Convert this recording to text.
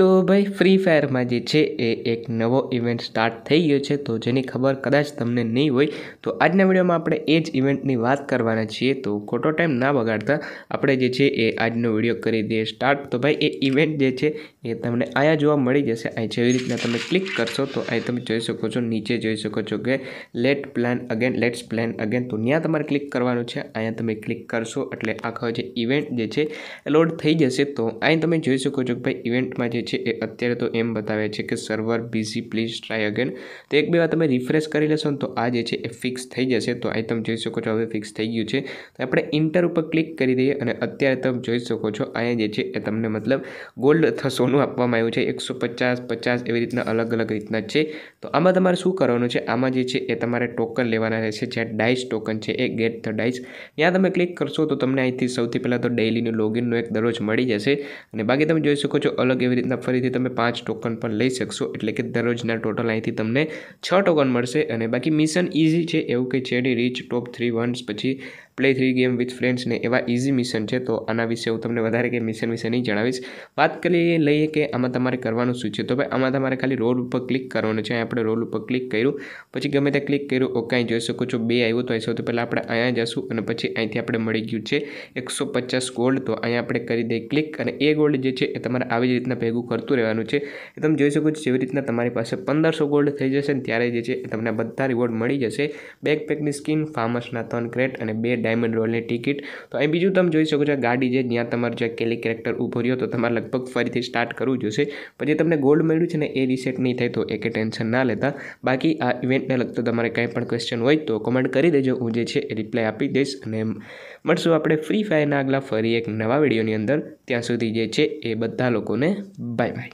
તો ભાઈ ફ્રી ફાયરમાં જે છે એ એક નવો ઇવેન્ટ સ્ટાર્ટ થઈ ગયો છે તો જેની ખબર કદાચ તમને નહીં હોય તો આજના વિડીયોમાં આપણે એ જ ઇવેન્ટની વાત કરવાના છીએ તો ખોટો ટાઈમ ના બગાડતા આપણે જે છે એ આજનો વિડીયો કરી દઈએ સ્ટાર્ટ તો ભાઈ એ ઇવેન્ટ જે છે એ તમને અહીંયા જોવા મળી જશે અહીં જેવી રીતના તમે ક્લિક કરશો તો અહીં તમે જોઈ શકો છો નીચે જોઈ શકો છો કે let plan again let's plan again તો ત્યાં તમારે ક્લિક કરવાનું છે અહીંયા તમે ક્લિક કરશો એટલે આખો જે ઇવેન્ટ જે છે એ લોડ થઈ જશે તો અહીં તમે જોઈ શકો છો કે ભાઈ ઇવેન્ટમાં જે છે એ અત્યારે તો એમ બતાવે છે કે server busy please try again તો એક બે વાર તમે રિફ્રેશ કરી લેશો ને તો આ જે છે એ ફિક્સ થઈ જશે તો આઈ તમે જોઈ શકો છો હવે ફિક્સ થઈ ગયું છે તો આપણે ઇન્ટર ઉપર ક્લિક કરી દઈએ અને અત્યારે તમે જોઈ શકો છો અહીંયા જે છે એ તમને મતલબ ગોલ્ડ અથવા સોનું આપવામાં આવ્યું છે એકસો પચાસ પચાસ એવી રીતના અલગ અલગ રીતના છે તો આમાં તમારે શું કરવાનું છે આમાં જે છે એ તમારે ટોકન લેવાના રહેશે જે ડાઇસ ટોકન છે એ ગેટ ધ ડાઇસ ત્યાં તમે ક્લિક કરશો તો તમને અહીંથી સૌથી પહેલાં તો ડેઇલીનું લોગિનનો એક દરરોજ મળી જશે અને બાકી તમે જોઈ શકો છો અલગ એવી રીતના રીતના ફરીથી તમે પાંચ ટોકન પણ લઈ શકશો એટલે કે દરરોજના ટોટલ અહીંથી તમને છ ટોકન મળશે અને બાકી મિશન ઇઝી છે એવું કે છે રીચ ટોપ થ્રી વન્સ પછી play three game with friends ને એવા ઇઝી મિશન છે તો આના વિશે હું તમને વધારે કે મિશન વિશે નહીં જણાવીશ વાત કરીએ લઈએ કે આમાં તમારે કરવાનું શું છે તો ભાઈ આમાં તમારે ખાલી રોલ ઉપર ક્લિક કરવાનું છે આપણે રોલ ઉપર ક્લિક કર્યું પછી ગમે તે ક્લિક કર્યું ઓકે અહીં જોઈ શકો છો બે આવ્યું તો અહીં સૌથી પહેલાં આપણે અહીંયા જશું અને પછી અહીંથી આપણે મળી ગયું છે એકસો પચાસ ગોલ્ડ તો અહીંયા આપણે કરી દઈએ ક્લિક અને એ ગોલ્ડ જે છે એ તમારે આવી જ રીતના ભેગું ભેગું કરતું રહેવાનું છે એ તમે જોઈ શકો છો જેવી રીતના તમારી પાસે પંદરસો ગોલ્ડ થઈ જશે ને ત્યારે જે છે એ તમને બધા રિવોર્ડ મળી જશે બેકપેકની સ્કીન ફાર્મસના ત્રણ ક્રેટ અને બે ડાયમંડ રોલની ટિકિટ તો અહીં બીજું તમે જોઈ શકો છો ગાડી જે જ્યાં તમારું જે કેલી કેરેક્ટર ઊભો રહ્યો તો તમારે લગભગ ફરીથી સ્ટાર્ટ કરવું જોશે પછી તમને ગોલ્ડ મળ્યું છે ને એ રિસેટ નહીં થાય તો એકે ટેન્શન ના લેતા બાકી આ ઇવેન્ટને લગતો તમારે કંઈ પણ ક્વેશ્ચન હોય તો કોમેન્ટ કરી દેજો હું જે છે એ રિપ્લાય આપી દઈશ અને મળશું આપણે ફ્રી ફાયરના આગલા ફરી એક નવા વિડીયોની અંદર ત્યાં સુધી જે છે એ બધા લોકોને Bye bye.